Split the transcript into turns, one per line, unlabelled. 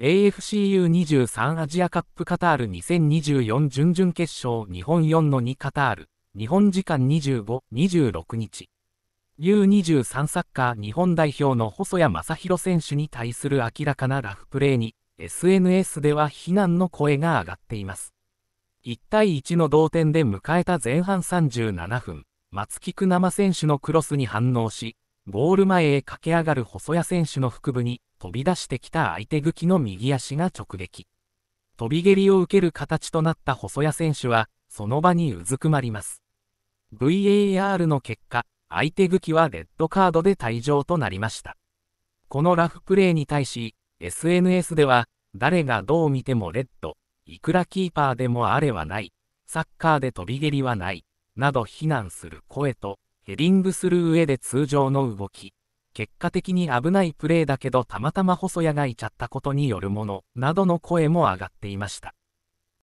AFCU23 アジアカップカタール2024準々決勝日本4の2カタール、日本時間25、26日。U23 サッカー日本代表の細谷正宏選手に対する明らかなラフプレーに、SNS では非難の声が上がっています。1対1の同点で迎えた前半37分、松木久生選手のクロスに反応し、ゴール前へ駆け上がる細谷選手の腹部に飛び出してきた相手茎の右足が直撃。飛び蹴りを受ける形となった細谷選手は、その場にうずくまります。VAR の結果、相手茎はレッドカードで退場となりました。このラフプレーに対し、SNS では、誰がどう見てもレッド、いくらキーパーでもあれはない、サッカーで飛び蹴りはない、など非難する声と、ヘディングする上で通常の動き、結果的に危ないプレーだけどたまたま細谷がいちゃったことによるもの、などの声も上がっていました。